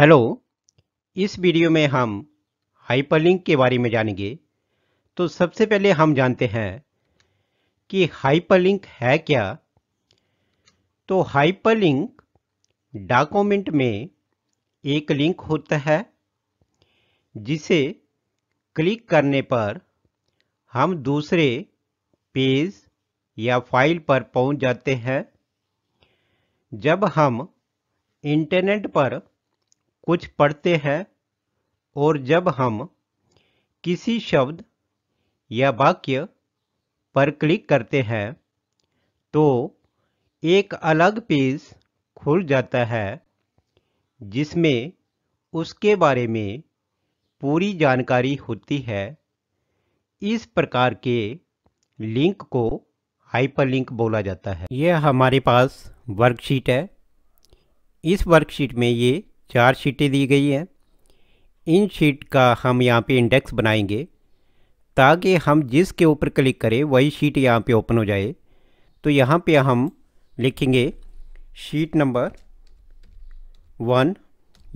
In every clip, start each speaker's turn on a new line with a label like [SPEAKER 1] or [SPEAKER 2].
[SPEAKER 1] hello इस video में हम हाइपरलिंक के बारे में जानेंगे तो सबसे पहले हम जानते हैं कि हाइपरलिंक है क्या तो हाइपरलिंक डॉक्यूमेंट में एक लिंक होता है जिसे क्लिक करने पर हम दूसरे पेज या फाइल पर पहुंच जाते हैं जब हम इंटरनेट पर कुछ पढ़ते हैं और जब हम किसी शब्द या वाक्य पर क्लिक करते हैं तो एक अलग पेज खुल जाता है जिसमें उसके बारे में पूरी जानकारी होती है इस प्रकार के लिंक को हाइपरलिंक बोला जाता है यह हमारे पास वर्कशीट है इस वर्कशीट में ये चार शीटें दी गई हैं इन शीट का हम यहाँ पे इंडेक्स बनाएंगे ताकि हम जिसके ऊपर क्लिक करें वही शीट यहाँ पे ओपन हो जाए तो यहाँ पे हम लिखेंगे शीट नंबर वन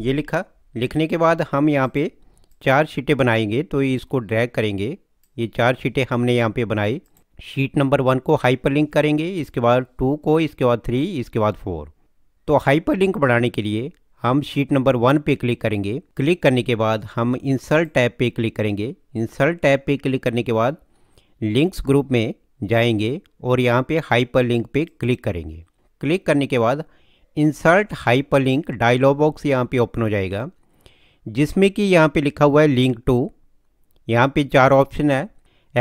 [SPEAKER 1] ये लिखा लिखने के बाद हम यहाँ पे चार शीटें बनाएंगे तो इसको ड्रैग करेंगे ये चार शीटें हमने यहाँ पे बनाई शीट नंबर वन को हाइपरलिंक करेंगे इसके बाद टू को इसके बाद थ्री इसके बाद फोर तो हाइपरलिंक बनाने के लिए हम शीट नंबर वन पे क्लिक करेंगे क्लिक करने के बाद हम इंसर्ट टैब पे क्लिक करेंगे इंसर्ट टैब पे क्लिक करने के बाद लिंक्स ग्रुप में जाएंगे और यहाँ पे हाइपर लिंक पे क्लिक करेंगे क्लिक करने के बाद insert hyperlink dialog box यहाँ पे ओपन हो जाएगा जिसमें कि यहाँ पे लिखा हुआ है लिंक टू यहाँ पे चार ऑप्शन है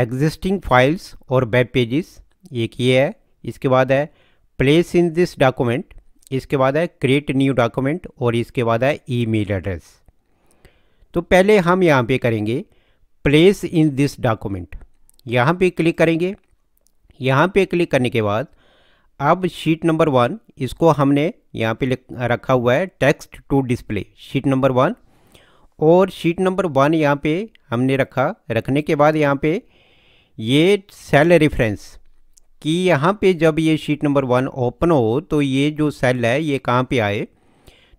[SPEAKER 1] एग्जिस्टिंग फाइल्स और वेब पेजेस एक ये है इसके बाद है प्लेस इन दिस डॉक्यूमेंट इसके बाद है क्रिएट न्यू डॉक्यूमेंट और इसके बाद है ईमेल एड्रेस तो पहले हम यहाँ पे करेंगे प्लेस इन दिस डॉक्यूमेंट यहाँ पे क्लिक करेंगे यहाँ पे क्लिक करने के बाद अब शीट नंबर वन इसको हमने यहाँ पे रखा हुआ है text to display sheet number one और शीट नंबर वन यहाँ पे हमने रखा रखने के बाद यहाँ पे ये सेल रेफरेंस कि यहाँ पे जब ये शीट नंबर वन ओपन हो तो ये जो सेल है ये कहाँ पे आए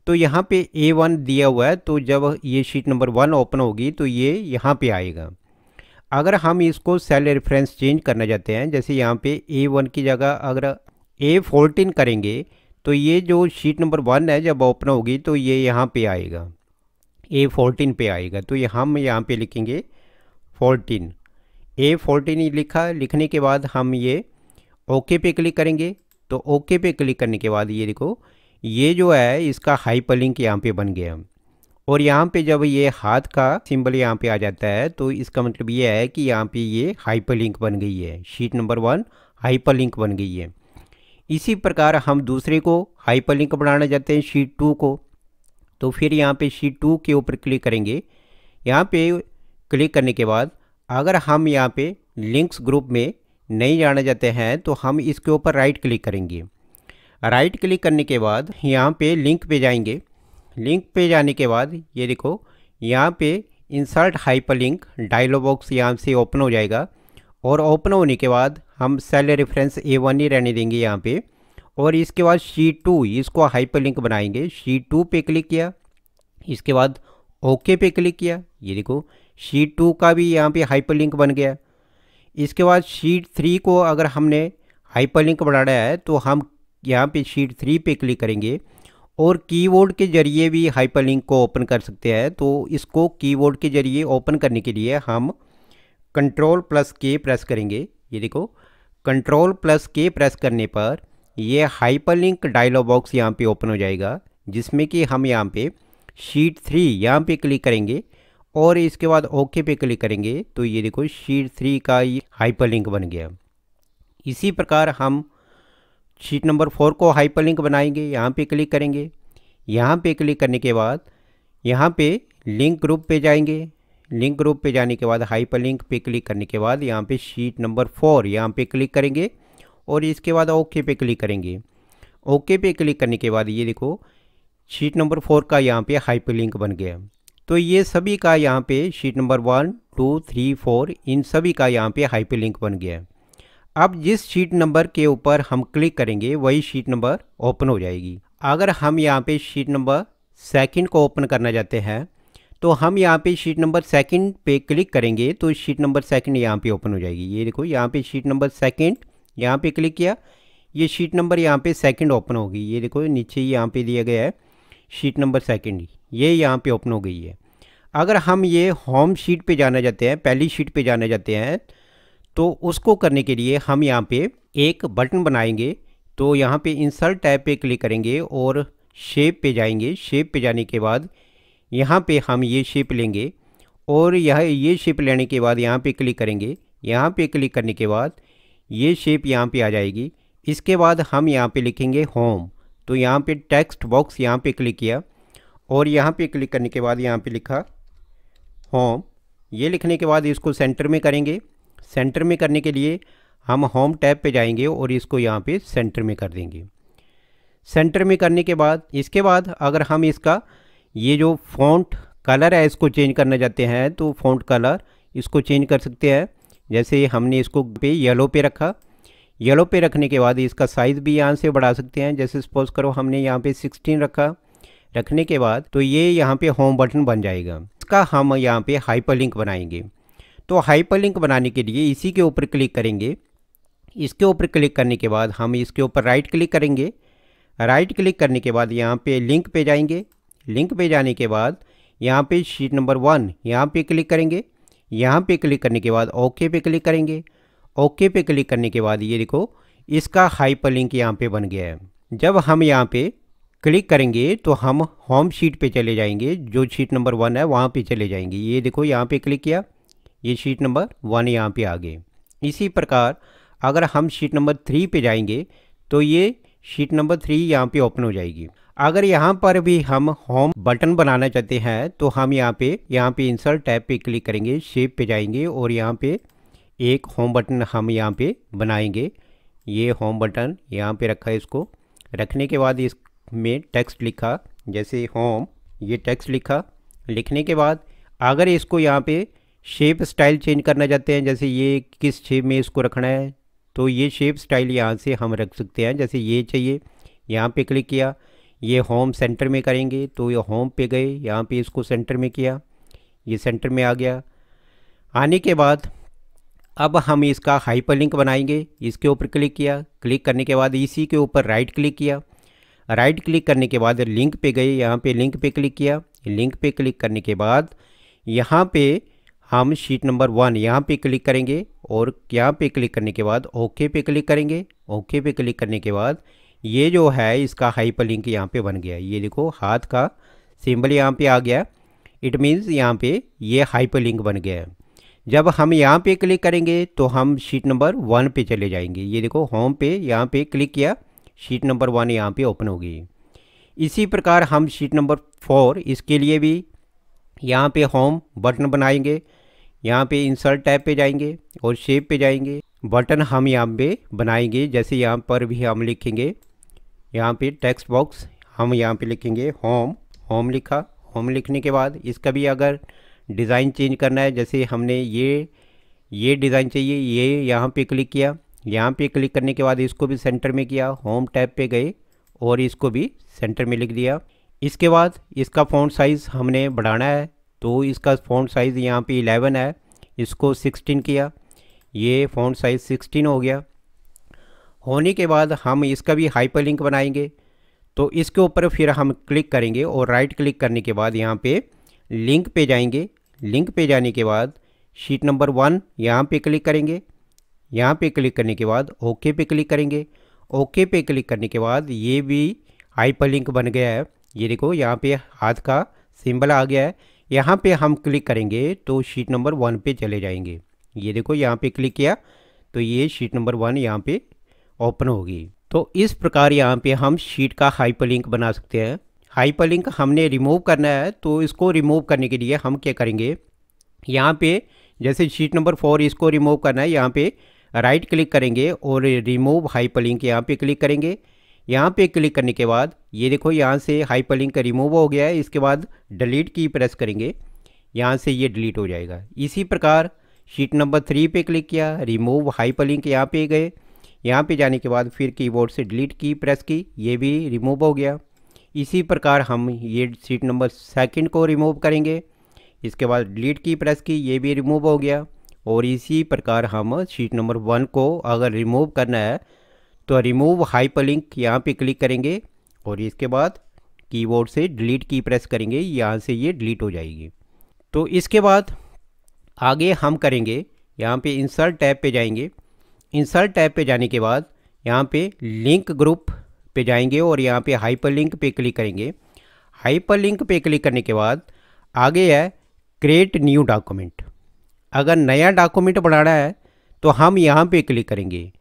[SPEAKER 1] तो यहाँ पे ए वन दिया हुआ है तो जब ये शीट नंबर वन ओपन होगी तो ये यहाँ पे आएगा अगर हम इसको सेल रेफरेंस चेंज करना चाहते हैं जैसे यहाँ पे ए वन की जगह अगर ए फोर्टीन करेंगे तो ये जो शीट नंबर वन है जब ओपन होगी तो ये यहाँ पर आएगा ए फोर्टीन पे आएगा तो ये हम यहाँ पर लिखेंगे फोर्टीन ए फोर्टीन लिखा लिखने के बाद हम ये ओके पे क्लिक करेंगे तो ओके पे क्लिक करने के बाद ये देखो ये जो है इसका हाइपर लिंक यहाँ पे बन गया और यहाँ पे जब ये हाथ का सिंबल यहाँ पे आ जाता है तो इसका मतलब ये है कि यहाँ पे ये हाइपर लिंक बन गई है sheet number one hyperlink बन गई है इसी प्रकार हम दूसरे को हाइपर लिंक बनाना चाहते हैं शीट टू को तो फिर यहाँ पे शीट टू के ऊपर क्लिक करेंगे यहाँ पे क्लिक करने के बाद अगर हम यहाँ पे लिंक्स ग्रुप में नहीं जाना जाते हैं तो हम इसके ऊपर राइट क्लिक करेंगे राइट क्लिक करने के बाद यहाँ पे लिंक पे जाएंगे लिंक पे जाने के बाद ये देखो यहाँ पे इंसर्ट हाइपरलिंक डायलॉग बॉक्स यहाँ से ओपन हो जाएगा और ओपन होने के बाद हम सेल रेफरेंस ए वन ही रहने देंगे यहाँ पे और इसके बाद शीट टू इसको लिंक बनाएंगे शीट टू पे क्लिक किया इसके बाद ओके पे क्लिक किया ये देखो शीट टू का भी यहाँ पे हाइपरलिंक बन गया इसके बाद शीट थ्री को अगर हमने हाइपरलिंक बनाया है तो हम यहाँ पे शीट थ्री पे क्लिक करेंगे और कीबोर्ड के ज़रिए भी हाइपरलिंक को ओपन कर सकते हैं तो इसको कीबोर्ड के ज़रिए ओपन करने के लिए हम कंट्रोल प्लस के प्रेस करेंगे ये देखो कंट्रोल प्लस के प्रेस करने पर ये हाइपरलिंक डायलॉग बॉक्स यहाँ पे ओपन हो जाएगा जिसमें कि हम यहाँ पे शीट थ्री यहाँ पे क्लिक करेंगे और इसके बाद ओके पे क्लिक करेंगे तो ये देखो शीट थ्री का ये हाइपरलिंक बन गया इसी प्रकार हम शीट नंबर फोर को हाइपरलिंक बनाएंगे यहाँ पे क्लिक करेंगे यहाँ पे क्लिक करने के बाद यहाँ पे लिंक ग्रुप पे जाएंगे लिंक ग्रुप पे जाने के बाद हाइपरलिंक पे क्लिक करने के बाद यहाँ पे शीट नंबर फोर यहाँ पे क्लिक करेंगे और इसके बाद ओके पे क्लिक करेंगे ओके पे क्लिक करने के बाद ये देखो शीट नंबर फोर का यहाँ पे हाइपरलिंक बन गया तो ये सभी का यहाँ पे sheet number one two three four इन सभी का यहाँ पे हाइपरलिंक बन गया है अब जिस शीट नंबर के ऊपर हम क्लिक करेंगे वही शीट नंबर ओपन हो जाएगी अगर हम यहाँ पे शीट नंबर सेकंड को ओपन करना चाहते हैं तो हम यहाँ पे शीट नंबर सेकंड पे क्लिक करेंगे तो शीट नंबर सेकंड यहाँ पे ओपन हो जाएगी ये देखो यहाँ पे शीट नंबर सेकंड यहाँ पे क्लिक किया ये शीट नंबर यहाँ पे सेकंड ओपन होगी ये देखो नीचे यहाँ पे दिया गया है शीट नंबर सेकंड ये यहाँ पे ओपन हो गई है अगर हम ये होम शीट पे जाना जाते हैं पहली शीट पे जाना जाते हैं तो उसको करने के लिए हम यहाँ पे एक बटन बनाएंगे तो यहाँ पे इंसर्ट टैब पे क्लिक करेंगे और शेप पे जाएंगे शेप पे जाने के बाद यहाँ पे हम ये शेप लेंगे और यह ये शेप लेने के बाद यहाँ पे क्लिक करेंगे यहाँ पे क्लिक करने के बाद ये शेप यहाँ पे आ जाएगी इसके बाद हम यहाँ पे लिखेंगे होम तो यहाँ पे टेक्स्ट बॉक्स यहाँ पे क्लिक किया और यहाँ पे क्लिक करने के बाद यहाँ पे लिखा होम ये लिखने के बाद इसको सेंटर में करेंगे सेंटर में करने के लिए हम होम टैब पे जाएंगे और इसको यहाँ पे सेंटर में कर देंगे सेंटर में करने के बाद इसके बाद अगर हम इसका ये जो फॉन्ट कलर है इसको चेंज करना चाहते हैं तो फॉन्ट कलर इसको चेंज कर सकते हैं जैसे हमने इसको पे येलो पे रखा येलो पे रखने के बाद इसका साइज़ भी यहाँ से बढ़ा सकते हैं जैसे सपोज़ करो हमने यहाँ पे 16 रखा रखने के बाद तो ये यहाँ पे होम बटन बन जाएगा इसका हम यहाँ पे हाइपरलिंक बनाएंगे तो हाइपरलिंक बनाने के लिए इसी के ऊपर क्लिक करेंगे इसके ऊपर क्लिक करने के बाद हम इसके ऊपर राइट क्लिक करेंगे राइट क्लिक करने के बाद यहाँ पे लिंक पे जाएंगे लिंक पे जाने के बाद यहाँ पे शीट नंबर वन यहाँ पे क्लिक करेंगे यहाँ पे क्लिक करने के बाद ओके पे क्लिक करेंगे ओके पे क्लिक करने के बाद ये देखो इसका हाइपर लिंक यहाँ पर बन गया है जब हम यहाँ पर क्लिक करेंगे तो हम होम शीट पे चले जाएंगे जो शीट नंबर वन है वहाँ पे चले जाएंगे ये देखो यहाँ पे क्लिक किया ये शीट नंबर वन यहाँ पे आ गए इसी प्रकार अगर हम शीट नंबर थ्री पे जाएंगे तो ये शीट नंबर थ्री यहाँ पे ओपन हो जाएगी अगर यहाँ पर भी हम होम बटन बनाना चाहते हैं तो हम यहाँ पे यहाँ पे इंसर्ट टैब पे क्लिक करेंगे शेप पे जाएंगे और यहाँ पे एक होम बटन हम यहाँ पे बनाएंगे ये होम बटन यहाँ पे रखा है इसको रखने के बाद इस में टेक्स्ट लिखा जैसे होम ये टेक्स्ट लिखा लिखने के बाद अगर इसको यहाँ पे शेप स्टाइल चेंज करना चाहते हैं जैसे ये किस शेप में इसको रखना है तो ये शेप स्टाइल यहाँ से हम रख सकते हैं जैसे ये चाहिए यहाँ पे क्लिक किया ये होम सेंटर में करेंगे तो ये होम पे गए यहाँ पे इसको सेंटर में किया ये सेंटर में आ गया आने के बाद अब हम इसका हाइपरलिंक बनाएंगे इसके ऊपर क्लिक किया क्लिक करने के बाद इसी के ऊपर राइट क्लिक किया राइट क्लिक करने के बाद लिंक पे गए यहाँ पे लिंक पे क्लिक किया लिंक पे क्लिक करने के बाद यहाँ पे हम शीट नंबर वन यहाँ पे क्लिक करेंगे और यहाँ पे क्लिक करने के बाद ओके पे क्लिक करेंगे ओके पे क्लिक करने के बाद ये जो है इसका हाइपर लिंक यहाँ पर बन गया ये देखो हाथ का सिंबल यहाँ पर आ गया इट मीन्स यहाँ पर ये हाइपर लिंक बन गया है जब हम यहाँ पे क्लिक करेंगे तो हम शीट नंबर वन पे चले जाएंगे ये देखो होम पे यहाँ पे क्लिक किया शीट नंबर वन यहाँ पे ओपन होगी इसी प्रकार हम शीट नंबर फोर इसके लिए भी यहाँ पे होम बटन बनाएंगे यहाँ पे इंसर्ट टैब पे जाएंगे और शेप पे जाएंगे बटन हम यहाँ पे बनाएंगे जैसे यहाँ पर भी हम लिखेंगे यहाँ पे टेक्स्ट बॉक्स हम यहाँ पे लिखेंगे होम होम लिखा होम लिखने के बाद इसका भी अगर डिज़ाइन चेंज करना है जैसे हमने ये ये डिज़ाइन चाहिए ये यहाँ पे क्लिक किया यहाँ पे क्लिक करने के बाद इसको भी सेंटर में किया होम टैब पे गए और इसको भी सेंटर में लिख दिया इसके बाद इसका फ़ॉन्ट साइज़ हमने बढ़ाना है तो इसका फ़ॉन्ट साइज़ यहाँ पे 11 है इसको 16 किया ये फ़ॉन्ट साइज़ 16 हो गया होने के बाद हम इसका भी हाइपर लिंक बनाएंगे तो इसके ऊपर फिर हम क्लिक करेंगे और राइट क्लिक करने के बाद यहाँ पे लिंक पे जाएंगे लिंक पे जाने के बाद शीट नंबर वन यहाँ पे क्लिक करेंगे यहाँ पे क्लिक करने के बाद ओके पे क्लिक करेंगे ओके पे क्लिक करने के बाद ये भी लिंक बन गया है ये देखो यहाँ पे हाथ का सिंबल आ गया है यहाँ पे हम क्लिक करेंगे तो शीट नंबर वन पे चले जाएंगे ये देखो यहाँ पे क्लिक किया तो ये शीट नंबर वन यहाँ पे ओपन होगी तो इस प्रकार यहाँ पे हम शीट का लिंक बना सकते हैं लिंक हमने रिमूव करना है तो इसको रिमूव करने के लिए हम क्या करेंगे यहाँ पे जैसे शीट नंबर फोर इसको रिमूव करना है यहाँ पे राइट क्लिक करेंगे और रिमूव हाइपर लिंक यहाँ पर क्लिक करेंगे यहाँ पे क्लिक करने के बाद ये देखो यहाँ से हाइपर लिंक रिमूव हो गया है इसके बाद डिलीट की प्रेस करेंगे यहाँ से ये डिलीट हो जाएगा इसी प्रकार शीट नंबर थ्री पे क्लिक किया रिमूव हाइपर लिंक यहाँ पर गए यहाँ पे जाने के बाद फिर कीबोर्ड से डिलीट की प्रेस की ये भी रिमूव हो गया इसी प्रकार हम ये शीट नंबर सेकेंड को रिमूव करेंगे इसके बाद डिलीट की प्रेस की ये भी रिमूव हो गया और इसी प्रकार हम शीट नंबर वन को अगर रिमूव करना है तो रिमूव हाइपरलिंक यहाँ पर क्लिक करेंगे और इसके बाद कीबोर्ड से डिलीट की प्रेस करेंगे यहाँ से ये डिलीट हो जाएगी तो इसके बाद आगे हम करेंगे यहाँ पे इंसर्ट टैब पे जाएंगे इंसर्ट टैब पे जाने के बाद यहाँ पे लिंक ग्रुप पे जाएंगे और यहाँ पे हाइपर लिंक पे क्लिक करेंगे हाइपर लिंक पे क्लिक करने के बाद आगे है क्रिएट न्यू डॉक्यूमेंट अगर नया डॉक्यूमेंट बनाना है तो हम यहाँ पे क्लिक करेंगे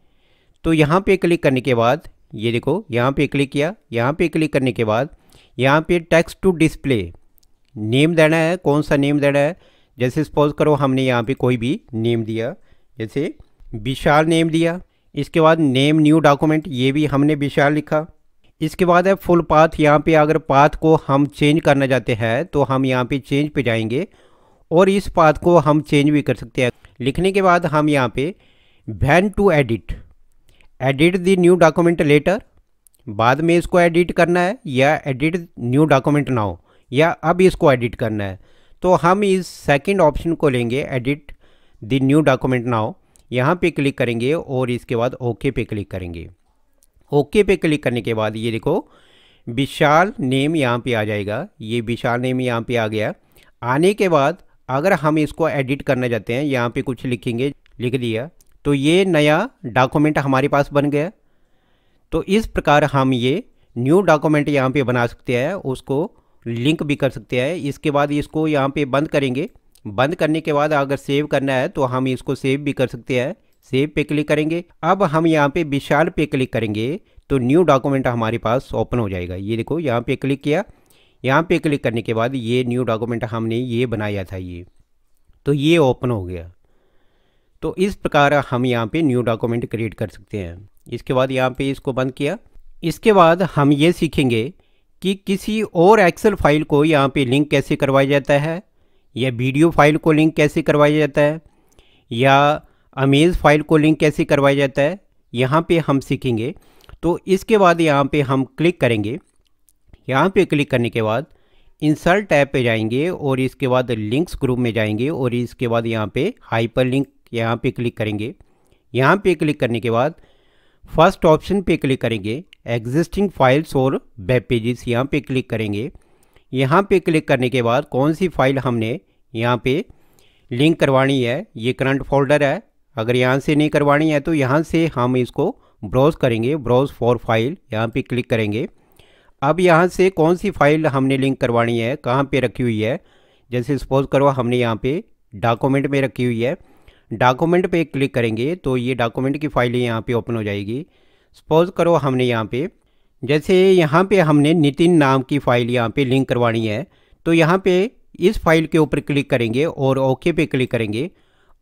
[SPEAKER 1] तो यहाँ पे क्लिक करने के बाद ये देखो यहाँ पे क्लिक किया यहाँ पे क्लिक करने के बाद यहाँ पे टेक्स्ट टू डिस्प्ले नेम देना है कौन सा नेम देना है जैसे सपोज करो हमने यहाँ पे कोई भी नेम दिया जैसे विशाल नेम दिया इसके बाद नेम न्यू डॉक्यूमेंट ये भी हमने विशाल लिखा इसके बाद है फुल पाथ यहाँ पे अगर पाथ को हम चेंज करना चाहते हैं तो हम यहाँ पे चेंज पे जाएंगे और इस पाथ को हम चेंज भी कर सकते हैं लिखने के बाद हम यहाँ पे when to edit edit the new document later बाद में इसको एडिट करना है या एडिट न्यू डॉक्यूमेंट नाउ या अब इसको एडिट करना है तो हम इस सेकंड ऑप्शन को लेंगे edit the new document now यहाँ पे क्लिक करेंगे और इसके बाद ओके पे क्लिक करेंगे ओके पे क्लिक करने के बाद ये देखो विशाल नेम यहाँ पे आ जाएगा ये विशाल नेम यहाँ पे आ गया आने के बाद अगर हम इसको एडिट करने जाते हैं यहाँ पे कुछ लिखेंगे लिख दिया तो ये नया डॉक्यूमेंट हमारे पास बन गया तो इस प्रकार हम ये न्यू डॉक्यूमेंट यहाँ पे बना सकते हैं उसको लिंक भी कर सकते हैं इसके बाद इसको यहाँ पे बंद करेंगे बंद करने के बाद अगर सेव करना है तो हम इसको सेव भी कर सकते हैं सेव पे क्लिक करेंगे अब हम यहाँ पे विशाल पे क्लिक करेंगे तो न्यू डॉक्यूमेंट हमारे पास ओपन हो जाएगा ये देखो यहाँ पे क्लिक किया यहाँ पे क्लिक करने के बाद ये न्यू डॉक्यूमेंट हमने ये बनाया था ये तो ये ओपन हो गया तो इस प्रकार हम यहाँ पे न्यू डॉक्यूमेंट क्रिएट कर सकते हैं इसके बाद यहाँ पे इसको बंद किया इसके बाद हम ये सीखेंगे कि किसी और एक्सेल फाइल को यहाँ पे लिंक कैसे करवाया जाता है या वीडियो फाइल को लिंक कैसे करवाया जाता है या अमेज फाइल को लिंक कैसे करवाया जाता है यहाँ पर हम सीखेंगे तो इसके बाद यहाँ पर हम क्लिक करेंगे यहाँ पे क्लिक करने के बाद इंसर्ट टैब पे जाएंगे और इसके बाद लिंक्स ग्रुप में जाएंगे और इसके बाद यहाँ पे हाइपर लिंक यहाँ पे क्लिक करेंगे यहाँ पे क्लिक करने के बाद फर्स्ट ऑप्शन पे क्लिक करेंगे एग्जिस्टिंग फाइल्स और वेब पेजेस यहाँ पे क्लिक करेंगे यहाँ पे क्लिक करने के बाद कौन सी फाइल हमने यहाँ पे लिंक करवानी है ये करंट फोल्डर है अगर यहाँ से नहीं करवानी है तो यहाँ से हम इसको ब्राउज़ करेंगे ब्राउज़ फॉर फाइल यहाँ पे क्लिक करेंगे अब यहाँ से कौन सी फाइल हमने लिंक करवानी है कहाँ पे रखी हुई है जैसे सपोज करो हमने यहाँ पे डॉक्यूमेंट में रखी हुई है डॉक्यूमेंट पे क्लिक करेंगे तो ये डॉक्यूमेंट की फाइलें यहाँ पे ओपन हो जाएगी सपोज करो हमने यहाँ पे जैसे यहाँ पे हमने नितिन नाम की फ़ाइल यहाँ पे लिंक करवानी है तो यहाँ पे इस फाइल के ऊपर क्लिक करेंगे और ओके पे क्लिक करेंगे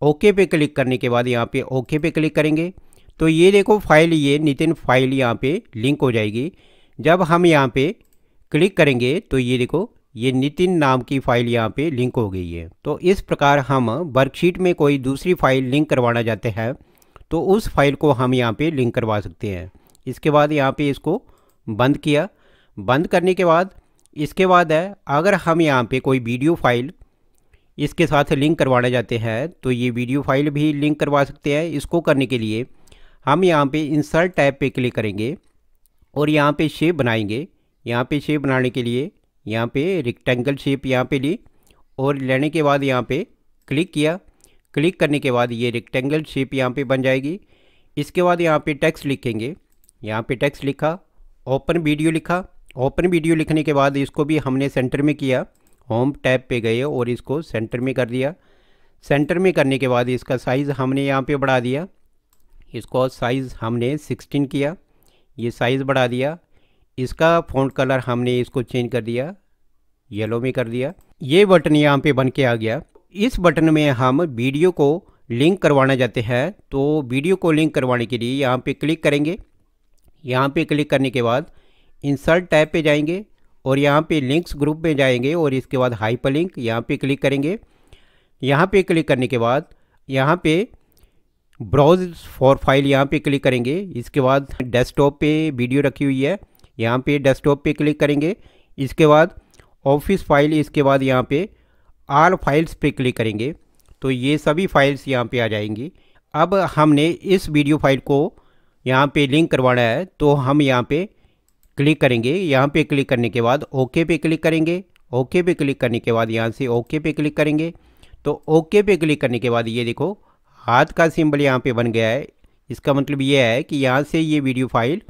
[SPEAKER 1] ओके पे क्लिक करने के बाद यहाँ पे ओके पे क्लिक करेंगे तो ये देखो फाइल ये नितिन फाइल यहाँ पे लिंक हो जाएगी जब हम यहाँ पे क्लिक करेंगे तो ये देखो ये नितिन नाम की फ़ाइल यहाँ पे लिंक हो गई है तो इस प्रकार हम वर्कशीट में कोई दूसरी फाइल लिंक करवाना चाहते हैं तो उस फाइल को हम यहाँ पे लिंक करवा सकते हैं इसके बाद यहाँ पे इसको बंद किया बंद करने के बाद इसके बाद है अगर हम यहाँ पे कोई वीडियो फाइल इसके साथ लिंक करवाना चाहते हैं तो ये वीडियो फाइल भी लिंक करवा सकते हैं इसको करने के लिए हम यहाँ पे इंसर्ट टैब पे क्लिक करेंगे और यहाँ पे शेप बनाएंगे यहाँ पे शेप बनाने के लिए यहाँ पे रिक्टेंगल शेप यहाँ पे ली और लेने के बाद यहाँ पे क्लिक किया क्लिक करने के बाद ये रिक्टेंगल शेप यहाँ पे बन जाएगी इसके बाद यहाँ पे टेक्स्ट लिखेंगे यहाँ पे टेक्स्ट लिखा ओपन वीडियो लिखा ओपन वीडियो लिखने के बाद इसको भी हमने सेंटर में किया होम टैब पे गए और इसको सेंटर में कर दिया सेंटर में करने के बाद इसका साइज़ हमने यहाँ पर बढ़ा दिया इसको साइज़ हमने सिक्सटीन किया ये साइज़ बढ़ा दिया इसका फ़ॉन्ट कलर हमने इसको चेंज कर दिया येलो में कर दिया ये बटन यहाँ पे बन के आ गया इस बटन में हम वीडियो को लिंक करवाना चाहते हैं तो वीडियो को लिंक करवाने के लिए यहाँ पे क्लिक करेंगे यहाँ पे क्लिक करने के बाद इंसर्ट टैब पे जाएंगे और यहाँ पे लिंक्स ग्रुप में जाएंगे और इसके बाद हाइपर लिंक यहाँ पर क्लिक करेंगे यहाँ पर क्लिक करने के बाद यहाँ पर ब्राउज फॉर फाइल यहाँ पे क्लिक करेंगे इसके बाद डेस्कटॉप पे वीडियो रखी हुई है यहाँ पे डेस्कटॉप पे क्लिक करेंगे इसके बाद ऑफिस फाइल इसके बाद यहाँ पे आल फाइल्स पे क्लिक करेंगे तो ये सभी फाइल्स यहाँ पे आ जाएंगी अब हमने इस वीडियो फाइल को यहाँ पे लिंक करवाना है तो हम यहाँ पे क्लिक करेंगे यहाँ पे क्लिक करने के बाद ओके पे क्लिक करेंगे ओके पे क्लिक करने के बाद यहाँ से ओके पे क्लिक करेंगे तो ओके पे क्लिक करने के बाद ये देखो हाथ का सिंबल यहाँ पे बन गया है इसका मतलब ये है कि यहाँ से ये वीडियो फाइल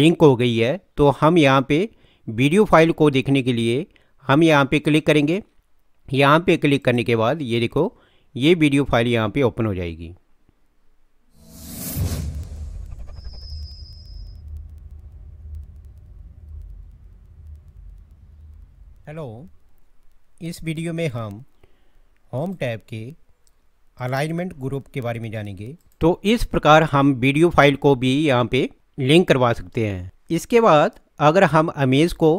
[SPEAKER 1] लिंक हो गई है तो हम यहाँ पे वीडियो फाइल को देखने के लिए हम यहाँ पे क्लिक करेंगे यहाँ पे क्लिक करने के बाद ये देखो ये वीडियो फाइल यहाँ पे ओपन हो जाएगी हेलो इस वीडियो में हम होम टैब के अलाइनमेंट ग्रुप के बारे में जानेंगे तो इस प्रकार हम वीडियो फाइल को भी यहाँ पे लिंक करवा सकते हैं इसके बाद अगर हम अमेज को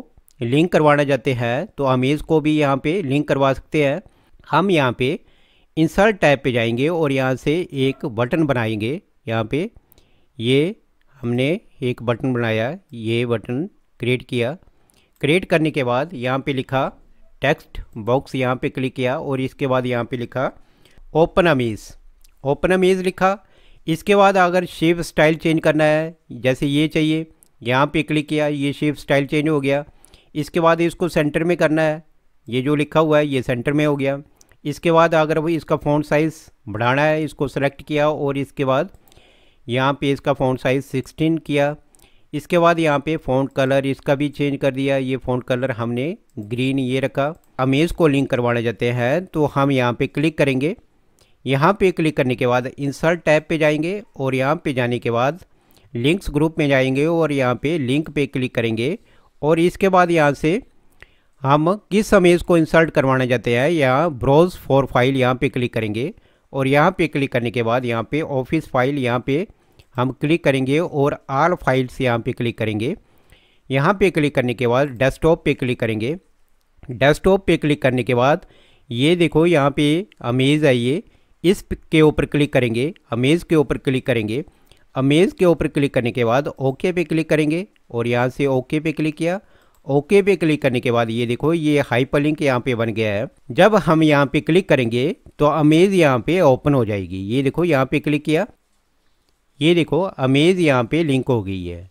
[SPEAKER 1] लिंक करवाना चाहते हैं तो अमेज को भी यहाँ पे लिंक करवा सकते हैं हम यहाँ पे इंसर्ट टैब पे जाएंगे और यहाँ से एक बटन बनाएंगे यहाँ पे ये हमने एक बटन बनाया ये बटन क्रिएट किया क्रिएट करने के बाद यहाँ पे लिखा टेक्स्ट बॉक्स यहाँ पे क्लिक किया और इसके बाद यहाँ पे लिखा ओपन ओपन अमीज लिखा इसके बाद अगर शेप स्टाइल चेंज करना है जैसे ये चाहिए यहाँ पे क्लिक किया ये शेप स्टाइल चेंज हो गया इसके बाद इसको सेंटर में करना है ये जो लिखा हुआ है ये सेंटर में हो गया इसके बाद अगर वो इसका फ़ोन साइज़ बढ़ाना है इसको सेलेक्ट किया और इसके बाद यहाँ पे इसका फ़ोन साइज़ 16 किया इसके बाद यहाँ पे फ़ोन कलर इसका भी चेंज कर दिया ये फ़ोन कलर हमने ग्रीन ये रखा अमेज़ को लिंक करवाना चाहते हैं तो हम यहाँ पे क्लिक करेंगे यहाँ पे क्लिक करने के बाद इंसर्ट टैब पे जाएंगे और यहाँ पे जाने के बाद लिंक्स ग्रुप में जाएंगे और यहाँ पे लिंक पे क्लिक करेंगे और इसके बाद यहाँ से हम किस समय को इंसर्ट करवाना चाहते हैं यहाँ ब्रोज़ फॉर फाइल यहाँ पे क्लिक करेंगे और यहाँ पे क्लिक करने के बाद यहाँ पे ऑफिस फाइल यहाँ पे हम क्लिक करेंगे और आल फाइल्स यहाँ पे क्लिक करेंगे यहाँ पे क्लिक करने के बाद डेस्कटॉप पे क्लिक करेंगे डेस्कटॉप पे क्लिक करने के बाद ये देखो यहाँ पे अमेज आइए इस के ऊपर क्लिक करेंगे अमेज़ के ऊपर क्लिक करेंगे अमेज़ के ऊपर क्लिक करने के बाद ओके पे क्लिक करेंगे और यहाँ से ओके पे क्लिक किया ओके पे क्लिक करने के बाद ये देखो ये हाइपर लिंक यहाँ पे बन गया है जब हम यहाँ पे क्लिक करेंगे तो अमेज़ यहाँ पे ओपन हो जाएगी ये देखो यहाँ पे क्लिक किया ये देखो अमेज़ यहाँ पे लिंक हो गई है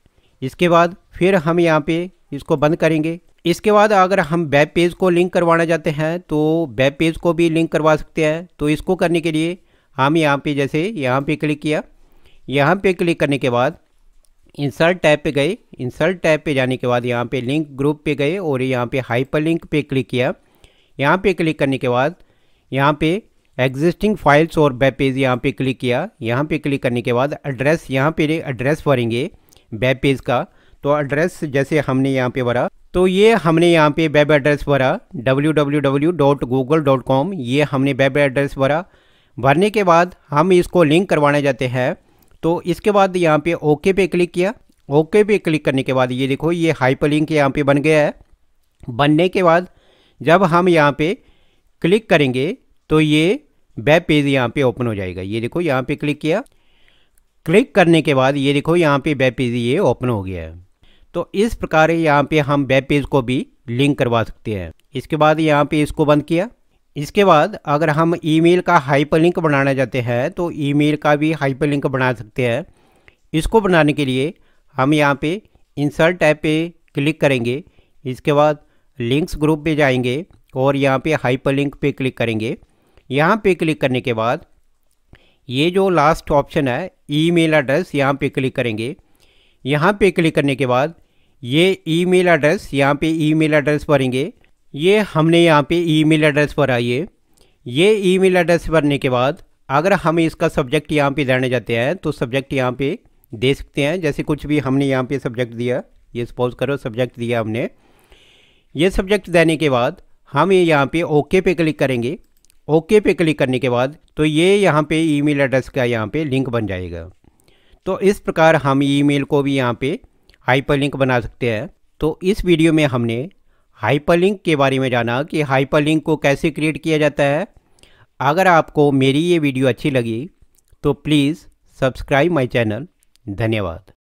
[SPEAKER 1] इसके बाद फिर हम यहाँ पे इसको बंद करेंगे इसके बाद अगर हम वेब पेज को लिंक करवाना चाहते हैं तो वेब पेज को भी लिंक करवा सकते हैं तो इसको करने के लिए हम यहाँ पे जैसे यहाँ पे क्लिक किया यहाँ पे क्लिक करने के बाद इंसर्ट टैब पे गए इंसर्ट टैब पे जाने के बाद यहाँ पे लिंक ग्रुप पे गए और यहाँ पे हाइपर लिंक पे क्लिक किया यहाँ पे क्लिक करने के बाद यहाँ पे एग्जिस्टिंग फाइल्स और वेब पेज यहाँ पे क्लिक किया यहाँ पे क्लिक करने के बाद एड्रेस यहाँ पे एड्रेस भरेंगे वेब पेज का तो एड्रेस जैसे हमने यहाँ पे भरा तो ये हमने यहाँ पे वेब एड्रेस भरा www.google.com ये हमने वेब एड्रेस भरा भरने के बाद हम इसको लिंक करवाने जाते हैं तो इसके बाद यहाँ पे ओके पे क्लिक किया ओके पे क्लिक करने के बाद ये देखो ये हाइपर लिंक यहाँ पर बन गया है बनने के बाद जब हम यहाँ पे क्लिक करेंगे तो ये वेब पेज यहाँ पे ओपन हो जाएगा ये देखो यहाँ पे क्लिक किया क्लिक करने के बाद ये देखो यहाँ पे वेब पेज ये ओपन हो गया है तो इस प्रकार यहाँ पे हम वेब पेज को भी लिंक करवा सकते हैं इसके बाद यहाँ पे इसको बंद किया इसके बाद अगर हम ईमेल का हाइपरलिंक बनाना चाहते हैं तो ईमेल का भी हाइपरलिंक बना सकते हैं इसको बनाने के लिए हम यहाँ पे इंसर्ट टैब पे क्लिक करेंगे इसके बाद लिंक्स ग्रुप पे जाएंगे और यहाँ पे हाइपरलिंक पे क्लिक करेंगे यहाँ पे क्लिक करने के बाद ये जो लास्ट ऑप्शन है ईमेल एड्रेस यहाँ पे क्लिक करेंगे यहाँ पे क्लिक करने के बाद ये ईमेल एड्रेस यहाँ पे ईमेल एड्रेस भरेंगे ये हमने यहाँ पे ईमेल एड्रेस भरा ये ये ईमेल एड्रेस भरने के बाद अगर हम इसका सब्जेक्ट यहाँ पे देने जाते हैं तो सब्जेक्ट यहाँ पे दे सकते हैं जैसे कुछ भी हमने यहाँ पे सब्जेक्ट दिया ये सपोज करो सब्जेक्ट दिया हमने ये सब्जेक्ट देने के बाद हम ये यहाँ पे ओके पे क्लिक करेंगे ओके पे क्लिक करने के बाद तो ये यहाँ पे ईमेल एड्रेस का यहाँ पे लिंक बन जाएगा तो इस प्रकार हम ईमेल को भी यहाँ पे हाइपरलिंक बना सकते हैं तो इस वीडियो में हमने हाइपरलिंक के बारे में जाना कि हाइपरलिंक को कैसे क्रिएट किया जाता है अगर आपको मेरी ये वीडियो अच्छी लगी तो प्लीज़ सब्सक्राइब माय चैनल धन्यवाद